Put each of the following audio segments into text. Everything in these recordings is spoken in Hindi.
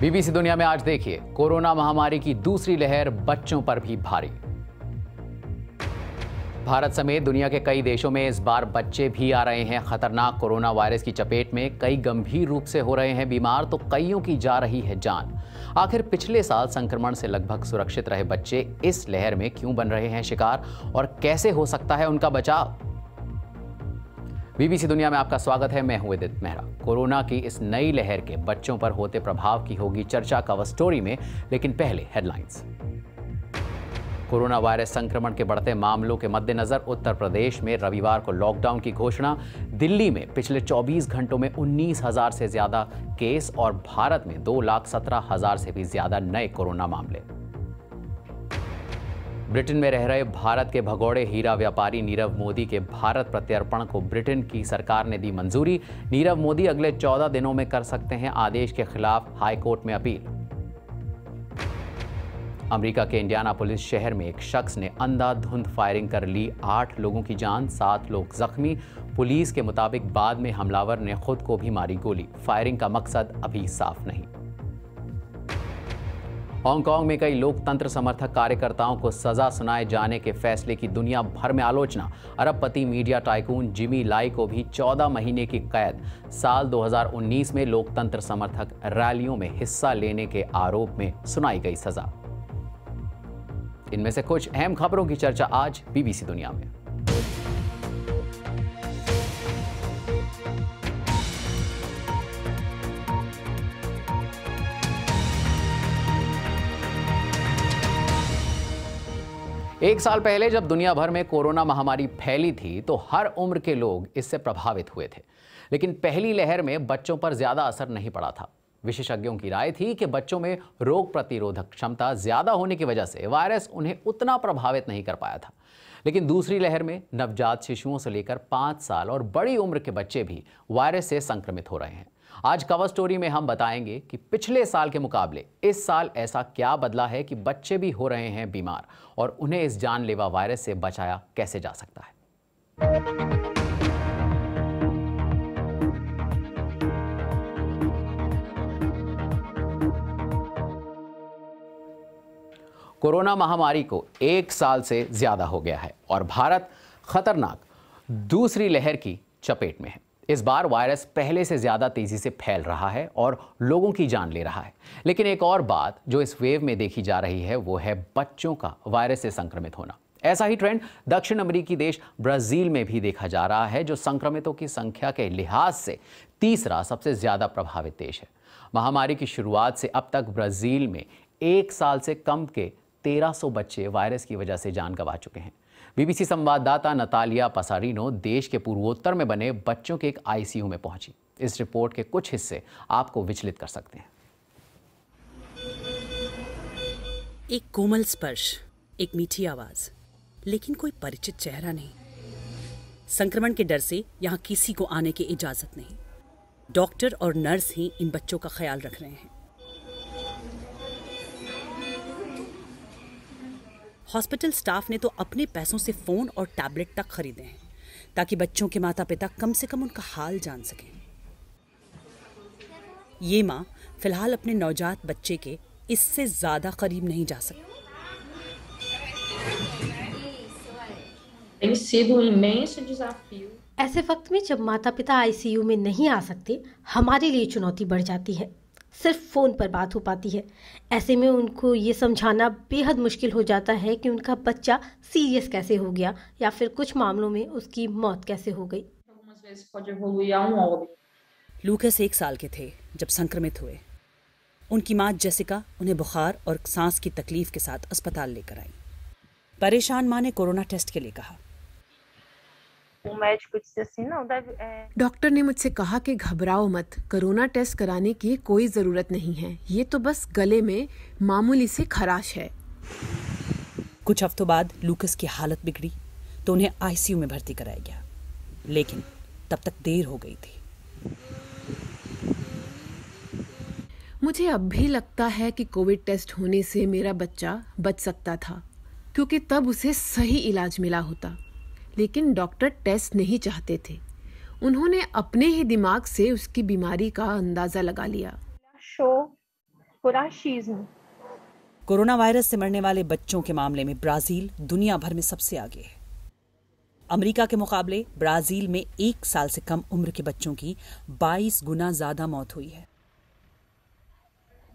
बीबीसी दुनिया में आज देखिए कोरोना महामारी की दूसरी लहर बच्चों पर भी भारी भारत समेत दुनिया के कई देशों में इस बार बच्चे भी आ रहे हैं खतरनाक कोरोना वायरस की चपेट में कई गंभीर रूप से हो रहे हैं बीमार तो कईयों की जा रही है जान आखिर पिछले साल संक्रमण से लगभग सुरक्षित रहे बच्चे इस लहर में क्यों बन रहे हैं शिकार और कैसे हो सकता है उनका बचाव बीबीसी दुनिया में आपका स्वागत है मैं हूं विदित मेहरा कोरोना की इस नई लहर के बच्चों पर होते प्रभाव की होगी चर्चा कवर स्टोरी में लेकिन पहले हेडलाइंस कोरोना वायरस संक्रमण के बढ़ते मामलों के मद्देनजर उत्तर प्रदेश में रविवार को लॉकडाउन की घोषणा दिल्ली में पिछले 24 घंटों में उन्नीस हजार से ज्यादा केस और भारत में दो लाख सत्रह हजार से भी ज्यादा नए कोरोना मामले ब्रिटेन में रह रहे भारत के भगोड़े हीरा व्यापारी नीरव मोदी के भारत प्रत्यर्पण को ब्रिटेन की सरकार ने दी मंजूरी नीरव मोदी अगले 14 दिनों में कर सकते हैं आदेश के खिलाफ हाईकोर्ट में अपील अमेरिका के इंडियाना पुलिस शहर में एक शख्स ने अंधाधुंध फायरिंग कर ली आठ लोगों की जान सात लोग जख्मी पुलिस के मुताबिक बाद में हमलावर ने खुद को भी मारी गोली फायरिंग का मकसद अभी साफ नहीं हांगकांग में कई लोकतंत्र समर्थक कार्यकर्ताओं को सजा सुनाए जाने के फैसले की दुनिया भर में आलोचना अरबपति मीडिया टाइकून जिमी लाई को भी 14 महीने की कैद साल 2019 में लोकतंत्र समर्थक रैलियों में हिस्सा लेने के आरोप में सुनाई गई सजा इनमें से कुछ अहम खबरों की चर्चा आज बीबीसी दुनिया में एक साल पहले जब दुनिया भर में कोरोना महामारी फैली थी तो हर उम्र के लोग इससे प्रभावित हुए थे लेकिन पहली लहर में बच्चों पर ज़्यादा असर नहीं पड़ा था विशेषज्ञों की राय थी कि बच्चों में रोग प्रतिरोधक क्षमता ज़्यादा होने की वजह से वायरस उन्हें उतना प्रभावित नहीं कर पाया था लेकिन दूसरी लहर में नवजात शिशुओं से लेकर पाँच साल और बड़ी उम्र के बच्चे भी वायरस से संक्रमित हो रहे हैं आज कवर स्टोरी में हम बताएंगे कि पिछले साल के मुकाबले इस साल ऐसा क्या बदला है कि बच्चे भी हो रहे हैं बीमार और उन्हें इस जानलेवा वायरस से बचाया कैसे जा सकता है कोरोना महामारी को एक साल से ज़्यादा हो गया है और भारत खतरनाक दूसरी लहर की चपेट में है इस बार वायरस पहले से ज़्यादा तेज़ी से फैल रहा है और लोगों की जान ले रहा है लेकिन एक और बात जो इस वेव में देखी जा रही है वो है बच्चों का वायरस से संक्रमित होना ऐसा ही ट्रेंड दक्षिण अमेरिकी देश ब्राज़ील में भी देखा जा रहा है जो संक्रमितों की संख्या के लिहाज से तीसरा सबसे ज़्यादा प्रभावित देश है महामारी की शुरुआत से अब तक ब्राज़ील में एक साल से कम के 1300 बच्चे वायरस की वजह से जान गंवा चुके हैं बीबीसी संवाददाता नतालिया पसारिनो देश के पूर्वोत्तर में बने बच्चों के एक आईसीयू में पहुंची इस रिपोर्ट के कुछ हिस्से आपको विचलित कर सकते हैं एक कोमल स्पर्श एक मीठी आवाज लेकिन कोई परिचित चेहरा नहीं संक्रमण के डर से यहाँ किसी को आने की इजाजत नहीं डॉक्टर और नर्स ही इन बच्चों का ख्याल रख रहे हैं हॉस्पिटल स्टाफ ने तो अपने पैसों से फ़ोन और टैबलेट तक खरीदे हैं ताकि बच्चों के माता पिता कम से कम उनका हाल जान सकें ये माँ फिलहाल अपने नवजात बच्चे के इससे ज़्यादा करीब नहीं जा सकती ऐसे वक्त में जब माता पिता आईसीयू में नहीं आ सकते हमारे लिए चुनौती बढ़ जाती है सिर्फ फ़ोन पर बात हो पाती है ऐसे में उनको ये समझाना बेहद मुश्किल हो जाता है कि उनका बच्चा सीरियस कैसे हो गया या फिर कुछ मामलों में उसकी मौत कैसे हो गई लूकस एक साल के थे जब संक्रमित हुए उनकी माँ जेसिका उन्हें बुखार और सांस की तकलीफ के साथ अस्पताल लेकर आई परेशान माँ ने कोरोना टेस्ट के लिए कहा वो médico disse assim, não, deve. É... doctor ने मुझसे कहा कि घबराओ मत कोरोना टेस्ट कराने की कोई ज़रूरत नहीं है ये तो बस गले में मामूली सी खराश है कुछ हफ्तों बाद लूकस की हालत बिगड़ी तो उन्हें आईसीयू में भर्ती कराया गया लेकिन तब तक देर हो गई थी मुझे अब भी लगता है कि कोविड टेस्ट होने से मेरा बच्चा बच सकता था क्योंकि तब उसे सही इलाज मिला होता लेकिन डॉक्टर टेस्ट नहीं चाहते थे उन्होंने अपने ही दिमाग से उसकी बीमारी का अंदाजा लगा लिया कोरोना वायरस से मरने वाले बच्चों के मामले में ब्राजील दुनिया भर में सबसे आगे है अमेरिका के मुकाबले ब्राजील में एक साल से कम उम्र के बच्चों की 22 गुना ज्यादा मौत हुई है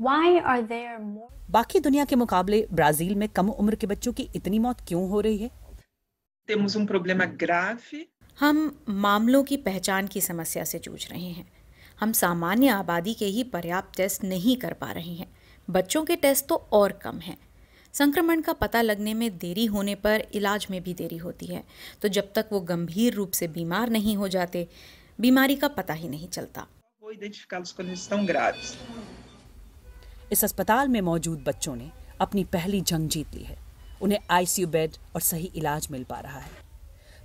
more... बाकी दुनिया के मुकाबले ब्राजील में कम उम्र के बच्चों की इतनी मौत क्यों हो रही है Um हम मामलों की पहचान की समस्या से जूझ रहे हैं हम सामान्य आबादी के ही पर्याप्त टेस्ट नहीं कर पा रहे हैं बच्चों के टेस्ट तो और कम हैं संक्रमण का पता लगने में देरी होने पर इलाज में भी देरी होती है तो जब तक वो गंभीर रूप से बीमार नहीं हो जाते बीमारी का पता ही नहीं चलता इस अस्पताल में मौजूद बच्चों ने अपनी पहली जंग जीत ली है उन्हें आईसीयू बेड और सही इलाज मिल पा रहा है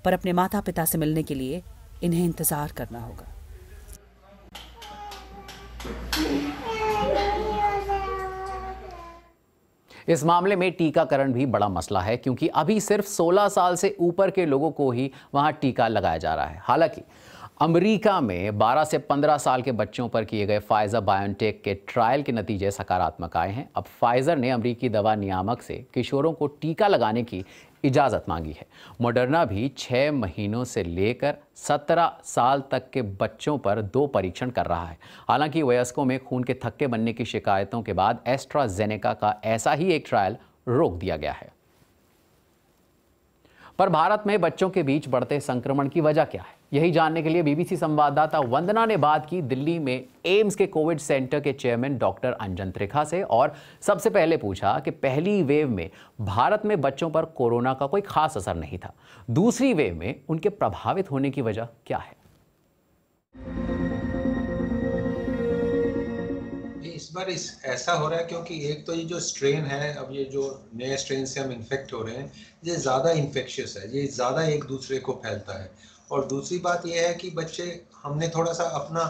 पर अपने माता पिता से मिलने के लिए इन्हें इंतज़ार करना होगा इस मामले में टीकाकरण भी बड़ा मसला है क्योंकि अभी सिर्फ 16 साल से ऊपर के लोगों को ही वहां टीका लगाया जा रहा है हालांकि अमेरिका में 12 से 15 साल के बच्चों पर किए गए फाइजर बायोटेक के ट्रायल के नतीजे सकारात्मक आए हैं अब फाइजर ने अमेरिकी दवा नियामक से किशोरों को टीका लगाने की इजाज़त मांगी है मोडर्ना भी छः महीनों से लेकर सत्रह साल तक के बच्चों पर दो परीक्षण कर रहा है हालांकि वयस्कों में खून के थक्के बनने की शिकायतों के बाद एस्ट्राजेनेका का ऐसा ही एक ट्रायल रोक दिया गया है पर भारत में बच्चों के बीच बढ़ते संक्रमण की वजह क्या है यही जानने के लिए बीबीसी संवाददाता वंदना ने बात की दिल्ली में एम्स के कोविड सेंटर के चेयरमैन डॉक्टर अंजन त्रिखा से और सबसे पहले पूछा कि पहली वेव में भारत में बच्चों पर कोरोना का कोई खास असर नहीं था दूसरी वेव में उनके प्रभावित होने की वजह क्या है इस बार इस ऐसा हो रहा है क्योंकि एक तो ये जो स्ट्रेन है अब ये जो नए स्ट्रेन से हम इन्फेक्ट हो रहे हैं ये ज़्यादा इन्फेक्शियस है ये ज़्यादा एक दूसरे को फैलता है और दूसरी बात यह है कि बच्चे हमने थोड़ा सा अपना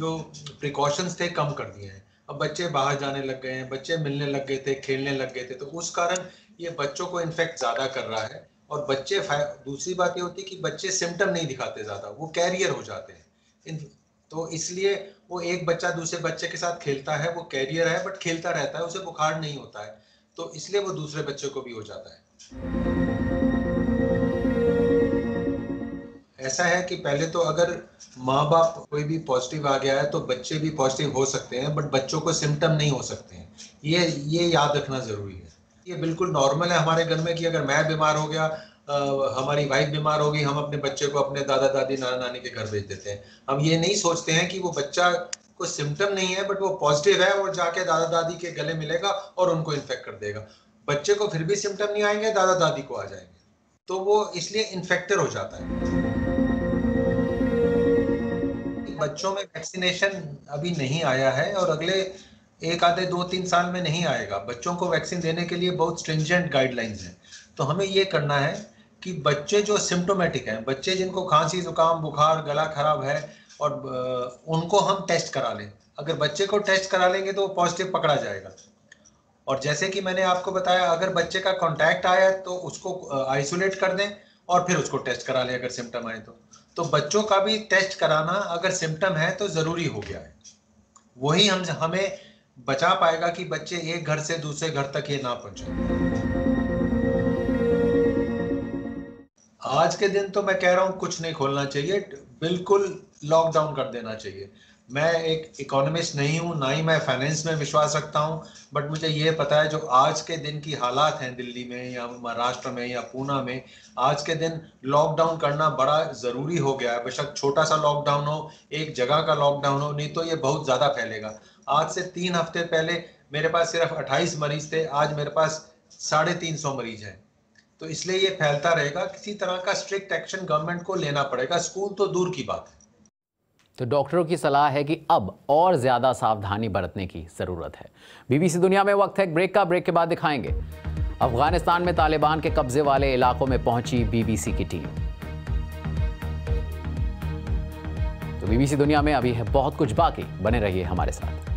जो प्रिकॉशंस थे कम कर दिए हैं अब बच्चे बाहर जाने लग गए हैं बच्चे मिलने लग गए थे खेलने लग गए थे तो उस कारण ये बच्चों को इन्फेक्ट ज़्यादा कर रहा है और बच्चे दूसरी बात ये होती है कि बच्चे सिम्टम नहीं दिखाते ज़्यादा वो कैरियर हो जाते हैं तो इसलिए वो एक बच्चा दूसरे बच्चे के साथ खेलता है वो कैरियर है बट खेलता रहता है उसे बुखार नहीं होता है तो इसलिए वो दूसरे बच्चे को भी हो जाता है ऐसा है कि पहले तो अगर माँ बाप कोई भी पॉजिटिव आ गया है तो बच्चे भी पॉजिटिव हो सकते हैं बट बच्चों को सिम्टम नहीं हो सकते हैं ये ये याद रखना ज़रूरी है ये बिल्कुल नॉर्मल है हमारे घर में कि अगर मैं बीमार हो गया आ, हमारी वाइफ बीमार होगी हम अपने बच्चे को अपने दादा दादी नाना नानी के घर भेज देते हैं हम ये नहीं सोचते हैं कि वो बच्चा को सिम्टम नहीं है बट वो पॉजिटिव है और जाके दादा दादी के गले मिलेगा और उनको इन्फेक्ट कर देगा बच्चे को फिर भी सिम्टम नहीं आएंगे दादा दादी को आ जाएंगे तो वो इसलिए इन्फेक्टर हो जाता है बच्चों में वैक्सीनेशन अभी नहीं आया है और अगले एक आधे दो तीन साल में नहीं आएगा बच्चों को वैक्सीन देने के लिए बहुत स्ट्रिंजेंट गाइडलाइंस हैं तो हमें ये करना है कि बच्चे जो सिम्टोमेटिक हैं बच्चे जिनको खांसी जुकाम बुखार गला खराब है और उनको हम टेस्ट करा लें अगर बच्चे को टेस्ट करा लेंगे तो पॉजिटिव पकड़ा जाएगा और जैसे कि मैंने आपको बताया अगर बच्चे का कॉन्टैक्ट आया तो उसको आइसोलेट कर दें और फिर उसको टेस्ट करा लें अगर सिम्टम आए तो तो बच्चों का भी टेस्ट कराना अगर सिम्टम है तो ज़रूरी हो गया है वही हम हमें बचा पाएगा कि बच्चे एक घर से दूसरे घर तक ये ना पहुंचे आज के दिन तो मैं कह रहा हूं कुछ नहीं खोलना चाहिए बिल्कुल लॉकडाउन कर देना चाहिए मैं एक इकोनॉमिस्ट नहीं हूँ ना ही मैं फाइनेंस में विश्वास रखता हूँ बट मुझे ये पता है जो आज के दिन की हालात हैं दिल्ली में या महाराष्ट्र में या पूना में आज के दिन लॉकडाउन करना बड़ा ज़रूरी हो गया है बेशक छोटा सा लॉकडाउन हो एक जगह का लॉकडाउन हो नहीं तो ये बहुत ज़्यादा फैलेगा आज से तीन हफ्ते पहले मेरे पास सिर्फ अट्ठाईस मरीज थे आज मेरे पास साढ़े तीन सौ मरीज हैं तो इसलिए ये फैलता रहेगा किसी तरह का स्ट्रिक्ट एक्शन गवर्नमेंट को लेना पड़ेगा स्कूल तो दूर की बात है तो डॉक्टरों की सलाह है कि अब और ज़्यादा सावधानी बरतने की ज़रूरत है बीबीसी दुनिया में वक्त है ब्रेक का ब्रेक के बाद दिखाएंगे अफगानिस्तान में तालिबान के कब्जे वाले इलाकों में पहुंची बीबीसी की टीम तो बीबीसी दुनिया में अभी है बहुत कुछ बाकी बने रहिए हमारे साथ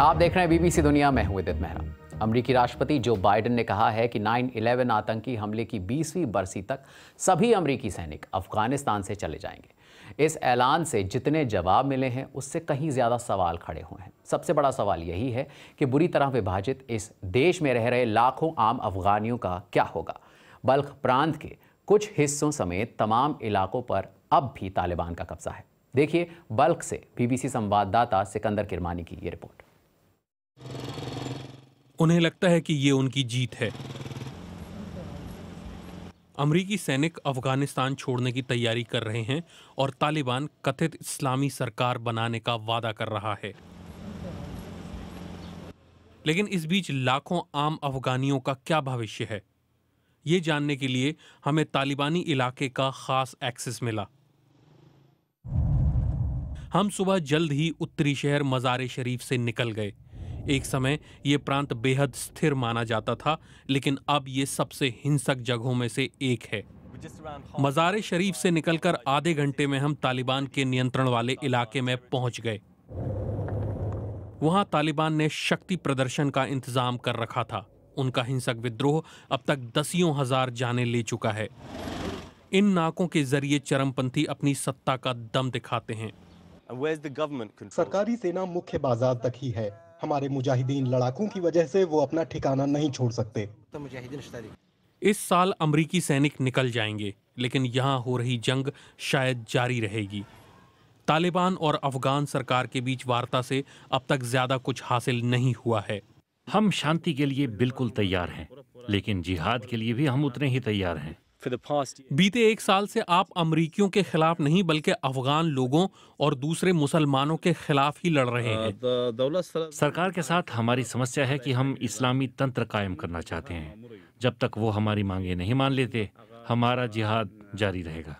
आप देख रहे हैं बीबीसी दुनिया में हूं विदित मेहरा अमरीकी राष्ट्रपति जो बाइडेन ने कहा है कि 9/11 आतंकी हमले की 20वीं बरसी तक सभी अमरीकी सैनिक अफगानिस्तान से चले जाएंगे इस ऐलान से जितने जवाब मिले हैं उससे कहीं ज़्यादा सवाल खड़े हुए हैं सबसे बड़ा सवाल यही है कि बुरी तरह विभाजित इस देश में रह रहे लाखों आम अफगानियों का क्या होगा बल्ख प्रांत के कुछ हिस्सों समेत तमाम इलाकों पर अब भी तालिबान का कब्जा है देखिए बल्क से बीबीसी संवाददाता सिकंदर किरमानी की ये रिपोर्ट उन्हें लगता है कि ये उनकी जीत है अमरीकी सैनिक अफगानिस्तान छोड़ने की तैयारी कर रहे हैं और तालिबान कथित इस्लामी सरकार बनाने का वादा कर रहा है लेकिन इस बीच लाखों आम अफगानियों का क्या भविष्य है ये जानने के लिए हमें तालिबानी इलाके का खास एक्सेस मिला हम सुबह जल्द ही उत्तरी शहर मज़ार शरीफ से निकल गए एक समय ये प्रांत बेहद स्थिर माना जाता था लेकिन अब ये सबसे हिंसक जगहों में से एक है मज़ार शरीफ से निकलकर आधे घंटे में हम तालिबान के नियंत्रण वाले इलाके में पहुंच गए वहां तालिबान ने शक्ति प्रदर्शन का इंतजाम कर रखा था उनका हिंसक विद्रोह अब तक दसियों हजार जाने ले चुका है इन नाकों के जरिए चरमपंथी अपनी सत्ता का दम दिखाते हैं सरकारी सेना मुख्य बाजार तक ही है हमारे मुजाहिदीन लड़ाकों की वजह से वो अपना ठिकाना नहीं छोड़ सकते तो इस साल अमरीकी सैनिक निकल जाएंगे लेकिन यहाँ हो रही जंग शायद जारी रहेगी तालिबान और अफगान सरकार के बीच वार्ता से अब तक ज्यादा कुछ हासिल नहीं हुआ है हम शांति के लिए बिल्कुल तैयार हैं लेकिन जिहाद के लिए भी हम उतने ही तैयार हैं बीते एक साल से आप अमरीकियों के खिलाफ नहीं बल्कि अफगान लोगों और दूसरे मुसलमानों के खिलाफ ही लड़ रहे uh, हैं सरकार के साथ हमारी समस्या है कि हम इस्लामी तंत्र कायम करना चाहते हैं जब तक वो हमारी मांगे नहीं मान लेते हमारा जिहाद जारी रहेगा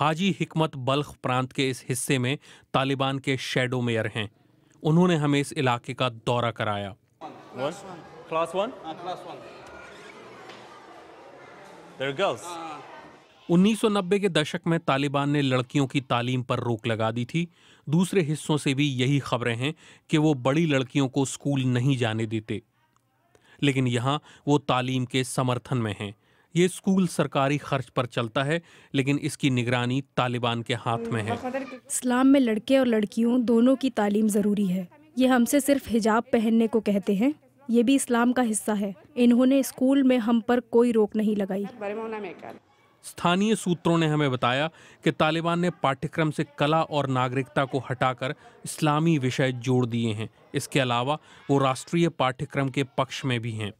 हाजी हिकमत बल्ख प्रांत के इस हिस्से में तालिबान के शेडो मेयर हैं उन्होंने हमें इस इलाके का दौरा कराया one? Class one? Class one. उन्नीस सौ नब्बे के दशक में तालिबान ने लड़कियों की तालीम पर रोक लगा दी थी दूसरे हिस्सों से भी यही खबरें हैं कि वो बड़ी लड़कियों को स्कूल नहीं जाने देते लेकिन यहाँ वो तालीम के समर्थन में हैं ये स्कूल सरकारी खर्च पर चलता है लेकिन इसकी निगरानी तालिबान के हाथ में है इस्लाम में लड़के और लड़कियों दोनों की तालीम ज़रूरी है ये हमसे सिर्फ हिजाब पहनने को कहते हैं ये भी इस्लाम का हिस्सा है इन्होंने स्कूल में हम पर कोई रोक नहीं लगाई स्थानीय सूत्रों ने हमें बताया कि तालिबान ने पाठ्यक्रम से कला और नागरिकता को हटाकर इस्लामी विषय जोड़ दिए हैं इसके अलावा वो राष्ट्रीय पाठ्यक्रम के पक्ष में भी हैं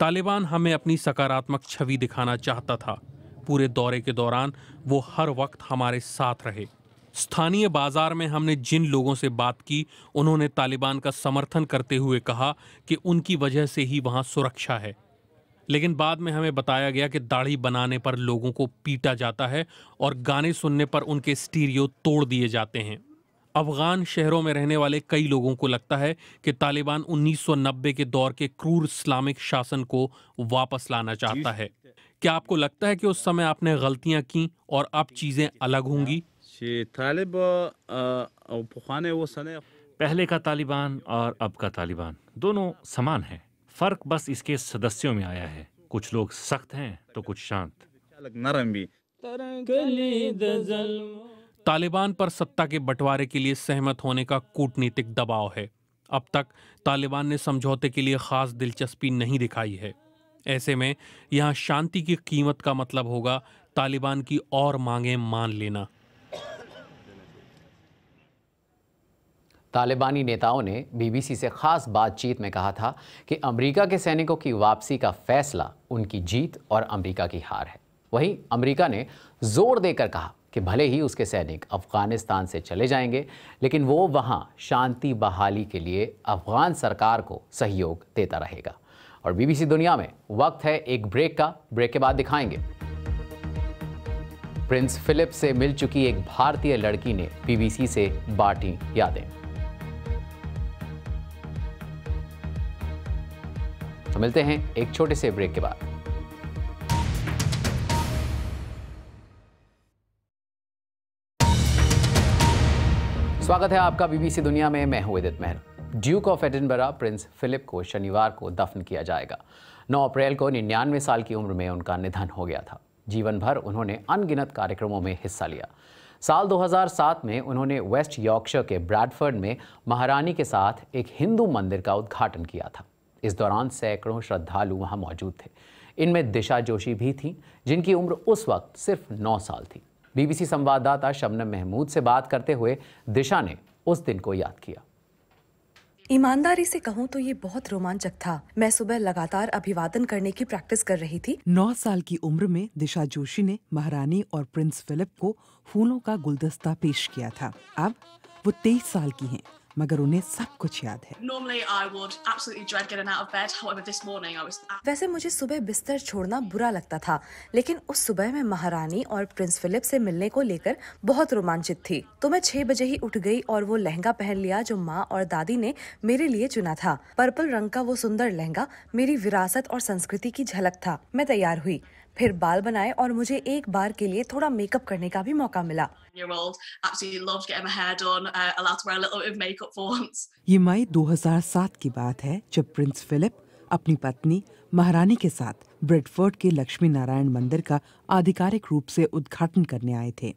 तालिबान हमें अपनी सकारात्मक छवि दिखाना चाहता था पूरे दौरे के दौरान वो हर वक्त हमारे साथ रहे स्थानीय बाजार में हमने जिन लोगों से बात की उन्होंने तालिबान का समर्थन करते हुए कहा कि उनकी वजह से ही वहाँ सुरक्षा है लेकिन बाद में हमें बताया गया कि दाढ़ी बनाने पर लोगों को पीटा जाता है और गाने सुनने पर उनके स्टीरियो तोड़ दिए जाते हैं अफगान शहरों में रहने वाले कई लोगों को लगता है कि तालिबान 1990 के दौर के क्रूर इस्लामिक शासन को वापस लाना चाहता है क्या आपको लगता है कि उस समय आपने गलतियां की और अब चीज़ें अलग होंगी पहले का तालिबान और अब का तालिबान दोनों समान हैं फर्क बस इसके सदस्यों में आया है कुछ लोग सख्त हैं तो कुछ शांत नरम भी तालिबान पर सत्ता के बंटवारे के लिए सहमत होने का कूटनीतिक दबाव है अब तक तालिबान ने समझौते के लिए खास दिलचस्पी नहीं दिखाई है ऐसे में यहाँ शांति की कीमत का मतलब होगा तालिबान की और मांगे मान लेना तालिबानी नेताओं ने बीबीसी से ख़ास बातचीत में कहा था कि अमेरिका के सैनिकों की वापसी का फैसला उनकी जीत और अमेरिका की हार है वहीं अमेरिका ने जोर देकर कहा कि भले ही उसके सैनिक अफ़गानिस्तान से चले जाएंगे लेकिन वो वहाँ शांति बहाली के लिए अफ़गान सरकार को सहयोग देता रहेगा और बीबीसी दुनिया में वक्त है एक ब्रेक का ब्रेक के बाद दिखाएंगे प्रिंस फिलिप से मिल चुकी एक भारतीय लड़की ने बीबीसी से बांटी यादें तो मिलते हैं एक छोटे से ब्रेक के बाद स्वागत है आपका बीबीसी दुनिया में मैं हूं Udit Mehar duke of Edinburgh prince Philip को शनिवार को दफन किया जाएगा 9 अप्रैल को निन्यानवे साल की उम्र में उनका निधन हो गया था जीवन भर उन्होंने अनगिनत कार्यक्रमों में हिस्सा लिया साल 2007 में उन्होंने वेस्ट यॉर्कशर के ब्रैडफर्ड में महारानी के साथ एक हिंदू मंदिर का उद्घाटन किया था इस दौरान सैकड़ों श्रद्धालु वहां मौजूद थे इनमें दिशा जोशी भी थीं जिनकी उम्र उस वक्त सिर्फ नौ साल थी बीबीसी संवाददाता शबनम महमूद से बात करते हुए दिशा ने उस दिन को याद किया ईमानदारी से कहूँ तो ये बहुत रोमांचक था मैं सुबह लगातार अभिवादन करने की प्रैक्टिस कर रही थी नौ साल की उम्र में दिशा जोशी ने महारानी और प्रिंस फिलिप को फूलों का गुलदस्ता पेश किया था अब वो तेईस साल की हैं मगर उन्हें सब कुछ याद है वैसे मुझे सुबह बिस्तर छोड़ना बुरा लगता था लेकिन उस सुबह में महारानी और प्रिंस फिलिप से मिलने को लेकर बहुत रोमांचित थी तो मैं छह बजे ही उठ गई और वो लहंगा पहन लिया जो माँ और दादी ने मेरे लिए चुना था पर्पल रंग का वो सुंदर लहंगा मेरी विरासत और संस्कृति की झलक था मैं तैयार हुई फिर बाल बनाए और मुझे एक बार के लिए थोड़ा मेकअप करने का भी मौका मिला 10-year-old. Absolutely loved getting my hair done. Uh, allowed to wear a little bit of makeup for once. ये मई 2007 की बात है जब प्रिंस फिलिप अपनी पत्नी महारानी के साथ ब्रेडफोर्ड के लक्ष्मी नारायण मंदिर का आधिकारिक रूप से उद्घाटन करने आए थे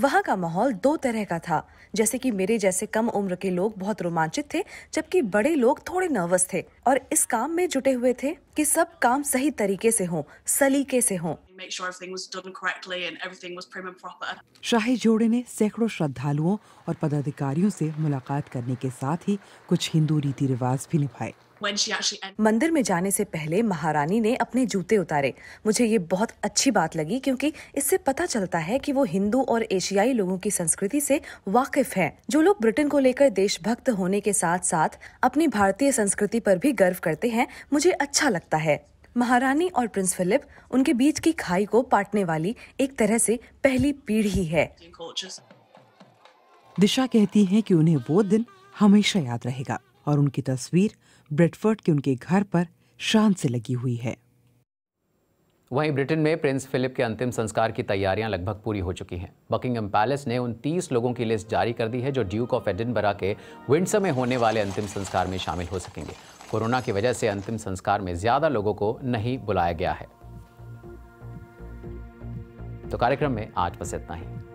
वहाँ का माहौल दो तरह का था जैसे कि मेरे जैसे कम उम्र के लोग बहुत रोमांचित थे जबकि बड़े लोग थोड़े नर्वस थे और इस काम में जुटे हुए थे कि सब काम सही तरीके से हो सलीके से हों make sure everything was done correctly and everything was prim and proper. शाही जोड़े ने सैकड़ों श्रद्धालुओं और पदाधिकारियों से मुलाकात करने के साथ ही कुछ हिंदू रीति रिवाज भी निभाए मंदिर में जाने से पहले महारानी ने अपने जूते उतारे मुझे ये बहुत अच्छी बात लगी क्योंकि इससे पता चलता है कि वो हिंदू और एशियाई लोगों की संस्कृति से वाकिफ हैं, जो लोग ब्रिटेन को लेकर देशभक्त होने के साथ साथ अपनी भारतीय संस्कृति पर भी गर्व करते हैं मुझे अच्छा लगता है महारानी और प्रिंस फिलिप उनके बीच की खाई को पाटने वाली एक तरह से पहली पीढ़ी है दिशा कहती है कि उन्हें वो दिन हमेशा याद रहेगा और उनकी तस्वीर ब्रेडफर्ड के उनके घर पर शान से लगी हुई है वहीं ब्रिटेन में प्रिंस फिलिप के अंतिम संस्कार की तैयारियां लगभग पूरी हो चुकी हैं बकिंगम पैलेस ने उन 30 लोगों की लिस्ट जारी कर दी है जो ड्यूक ऑफ एडिनबरा के विंडसर में होने वाले अंतिम संस्कार में शामिल हो सकेंगे कोरोना की वजह से अंतिम संस्कार में ज़्यादा लोगों को नहीं बुलाया गया है तो कार्यक्रम में आज बस इतना ही